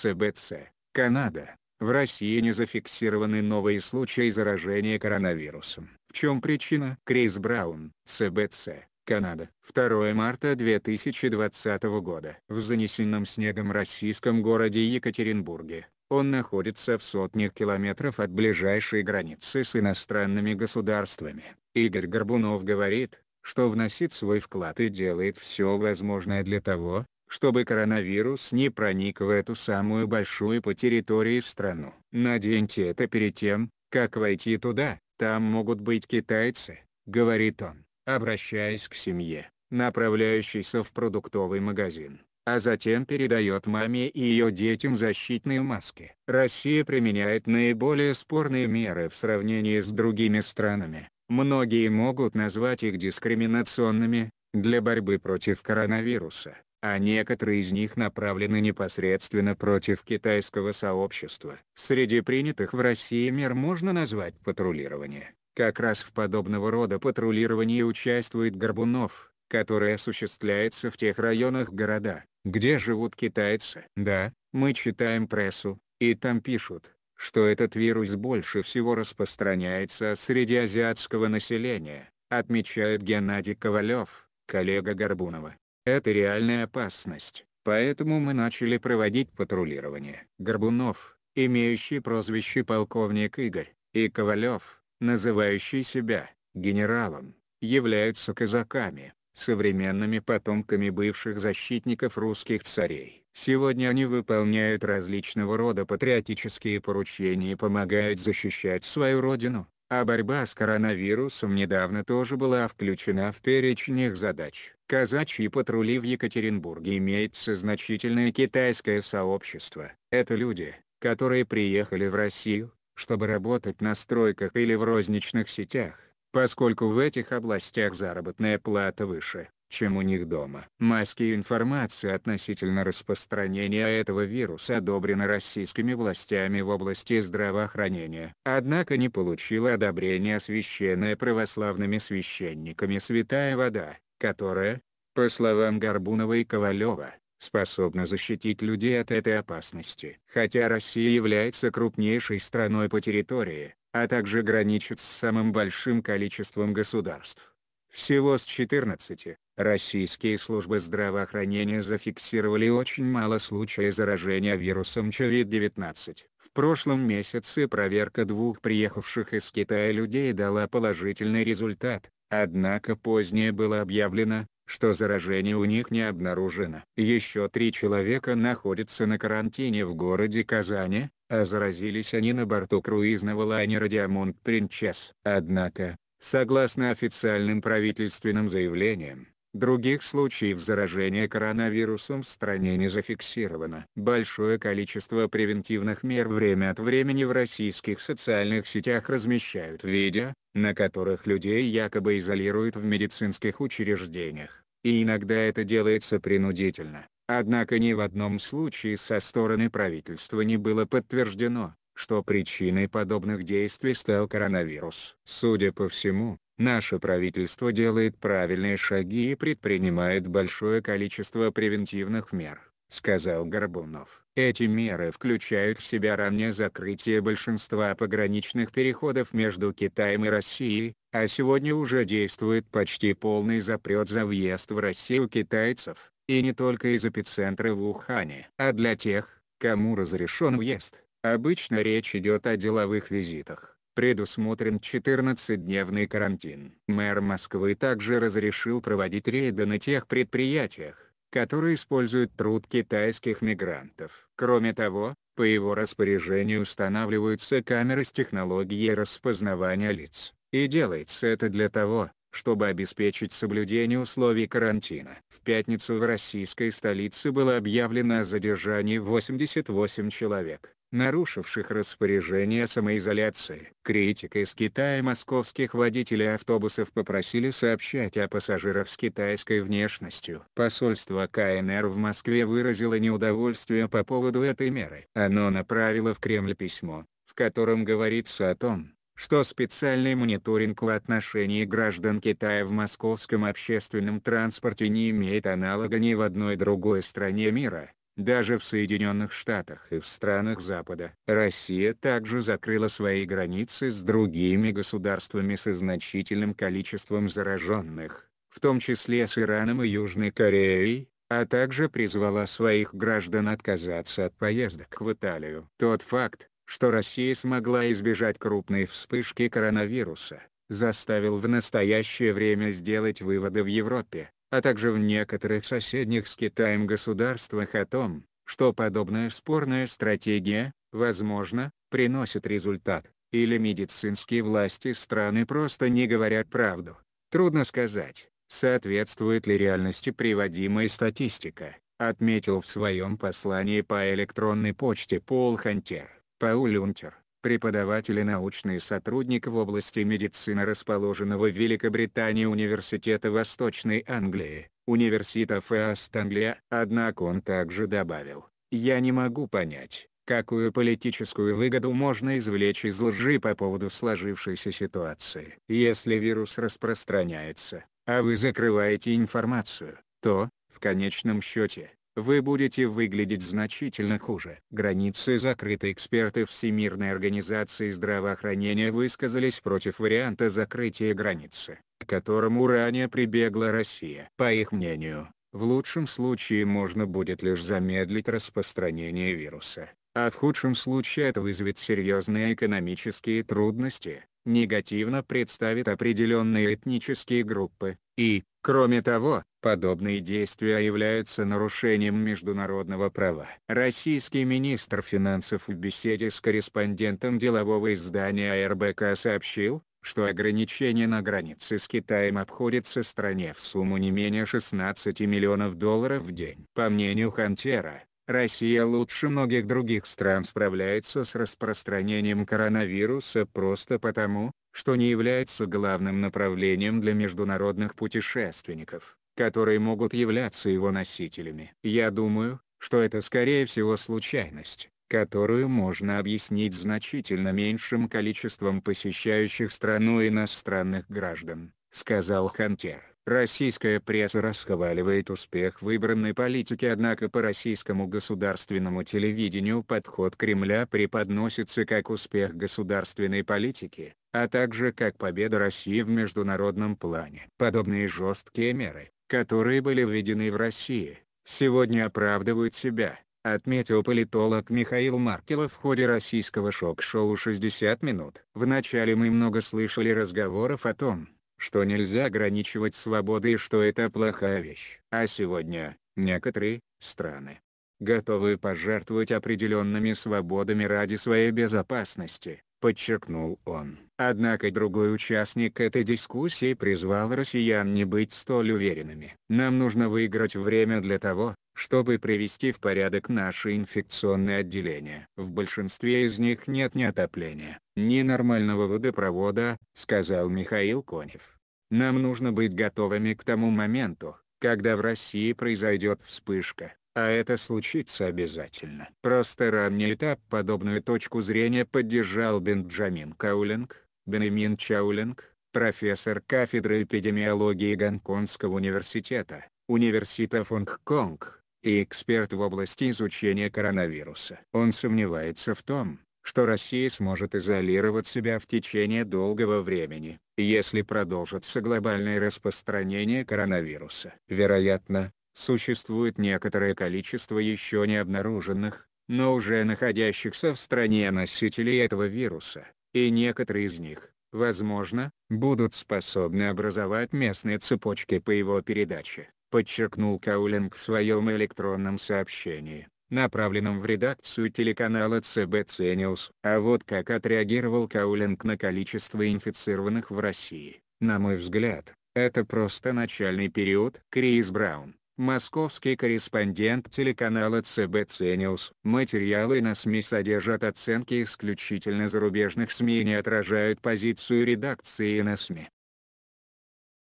ЦБЦ, Канада. В России не зафиксированы новые случаи заражения коронавирусом. В чем причина? Крис Браун, ЦБЦ, Канада. 2 марта 2020 года. В занесенном снегом российском городе Екатеринбурге, он находится в сотнях километров от ближайшей границы с иностранными государствами. Игорь Горбунов говорит, что вносит свой вклад и делает все возможное для того, чтобы коронавирус не проник в эту самую большую по территории страну. Наденьте это перед тем, как войти туда, там могут быть китайцы, говорит он, обращаясь к семье, направляющейся в продуктовый магазин а затем передает маме и ее детям защитные маски. Россия применяет наиболее спорные меры в сравнении с другими странами. Многие могут назвать их дискриминационными, для борьбы против коронавируса а некоторые из них направлены непосредственно против китайского сообщества. Среди принятых в России мер можно назвать патрулирование. Как раз в подобного рода патрулировании участвует Горбунов, который осуществляется в тех районах города, где живут китайцы. Да, мы читаем прессу, и там пишут, что этот вирус больше всего распространяется среди азиатского населения, отмечает Геннадий Ковалев, коллега Горбунова. Это реальная опасность, поэтому мы начали проводить патрулирование. Горбунов, имеющий прозвище полковник Игорь, и Ковалев, называющий себя генералом, являются казаками, современными потомками бывших защитников русских царей. Сегодня они выполняют различного рода патриотические поручения и помогают защищать свою родину, а борьба с коронавирусом недавно тоже была включена в перечень их задач казачьи патрули в Екатеринбурге имеется значительное китайское сообщество. Это люди, которые приехали в Россию, чтобы работать на стройках или в розничных сетях, поскольку в этих областях заработная плата выше, чем у них дома. Майские информация относительно распространения этого вируса одобрена российскими властями в области здравоохранения. Однако не получила одобрения священная православными священниками святая вода которая, по словам Горбунова и Ковалева, способна защитить людей от этой опасности. Хотя Россия является крупнейшей страной по территории, а также граничит с самым большим количеством государств. Всего с 14 российские службы здравоохранения зафиксировали очень мало случаев заражения вирусом COVID-19. В прошлом месяце проверка двух приехавших из Китая людей дала положительный результат, Однако позднее было объявлено, что заражение у них не обнаружено. Еще три человека находятся на карантине в городе Казани, а заразились они на борту круизного лайнера «Диамонт Принчес». Однако, согласно официальным правительственным заявлениям, Других случаев заражения коронавирусом в стране не зафиксировано. Большое количество превентивных мер время от времени в российских социальных сетях размещают видео, на которых людей якобы изолируют в медицинских учреждениях, и иногда это делается принудительно. Однако ни в одном случае со стороны правительства не было подтверждено, что причиной подобных действий стал коронавирус. Судя по всему, Наше правительство делает правильные шаги и предпринимает большое количество превентивных мер, сказал Горбунов. Эти меры включают в себя раннее закрытие большинства пограничных переходов между Китаем и Россией, а сегодня уже действует почти полный запрет за въезд в Россию китайцев, и не только из эпицентра в Ухане. А для тех, кому разрешен въезд, обычно речь идет о деловых визитах предусмотрен 14-дневный карантин. Мэр Москвы также разрешил проводить рейды на тех предприятиях, которые используют труд китайских мигрантов. Кроме того, по его распоряжению устанавливаются камеры с технологией распознавания лиц, и делается это для того, чтобы обеспечить соблюдение условий карантина. В пятницу в российской столице было объявлено о задержании 88 человек нарушивших распоряжение самоизоляции. Критика из Китая московских водителей автобусов попросили сообщать о пассажирах с китайской внешностью. Посольство КНР в Москве выразило неудовольствие по поводу этой меры. Оно направило в Кремль письмо, в котором говорится о том, что специальный мониторинг в отношении граждан Китая в московском общественном транспорте не имеет аналога ни в одной другой стране мира. Даже в Соединенных Штатах и в странах Запада. Россия также закрыла свои границы с другими государствами со значительным количеством зараженных, в том числе с Ираном и Южной Кореей, а также призвала своих граждан отказаться от поездок в Италию. Тот факт, что Россия смогла избежать крупной вспышки коронавируса, заставил в настоящее время сделать выводы в Европе а также в некоторых соседних с Китаем государствах о том, что подобная спорная стратегия, возможно, приносит результат, или медицинские власти страны просто не говорят правду. Трудно сказать, соответствует ли реальности приводимая статистика, отметил в своем послании по электронной почте Пол Хантер, Пауль Унтер преподаватель и научный сотрудник в области медицины расположенного в Великобритании Университета Восточной Англии, (Университета Феаст Англия. Однако он также добавил, «Я не могу понять, какую политическую выгоду можно извлечь из лжи по поводу сложившейся ситуации. Если вирус распространяется, а вы закрываете информацию, то, в конечном счете, вы будете выглядеть значительно хуже. Границы закрыты эксперты Всемирной организации здравоохранения высказались против варианта закрытия границы, к которому ранее прибегла Россия. По их мнению, в лучшем случае можно будет лишь замедлить распространение вируса, а в худшем случае это вызовет серьезные экономические трудности, негативно представит определенные этнические группы, и, кроме того, Подобные действия являются нарушением международного права. Российский министр финансов в беседе с корреспондентом делового издания РБК сообщил, что ограничение на границе с Китаем обходится стране в сумму не менее 16 миллионов долларов в день. По мнению Хантера, Россия лучше многих других стран справляется с распространением коронавируса просто потому, что не является главным направлением для международных путешественников которые могут являться его носителями. Я думаю, что это скорее всего случайность, которую можно объяснить значительно меньшим количеством посещающих страну иностранных граждан, сказал Хантер. Российская пресса расхваливает успех выбранной политики однако по российскому государственному телевидению подход Кремля преподносится как успех государственной политики, а также как победа России в международном плане. Подобные жесткие меры, которые были введены в России, сегодня оправдывают себя, отметил политолог Михаил Маркелов в ходе российского шок-шоу «60 минут». Вначале мы много слышали разговоров о том, что нельзя ограничивать свободы и что это плохая вещь. А сегодня, некоторые страны готовы пожертвовать определенными свободами ради своей безопасности подчеркнул он. Однако другой участник этой дискуссии призвал россиян не быть столь уверенными. Нам нужно выиграть время для того, чтобы привести в порядок наши инфекционные отделения. В большинстве из них нет ни отопления, ни нормального водопровода, сказал Михаил Конев. Нам нужно быть готовыми к тому моменту, когда в России произойдет вспышка, а это случится обязательно. Просто ранний этап подобную точку зрения поддержал Бенджамин Каулинг, Бенемин Чаулинг, профессор кафедры эпидемиологии Гонконгского университета, Университета Фонг-Конг, и эксперт в области изучения коронавируса. Он сомневается в том, что Россия сможет изолировать себя в течение долгого времени, если продолжится глобальное распространение коронавируса. Вероятно, Существует некоторое количество еще не обнаруженных, но уже находящихся в стране носителей этого вируса, и некоторые из них, возможно, будут способны образовать местные цепочки по его передаче, подчеркнул Каулинг в своем электронном сообщении направленном в редакцию телеканала ЦБЦ News. А вот как отреагировал Каулинг на количество инфицированных в России. На мой взгляд, это просто начальный период. Крис Браун Московский корреспондент телеканала ЦБЦ News. Материалы на СМИ содержат оценки исключительно зарубежных СМИ и не отражают позицию редакции на СМИ.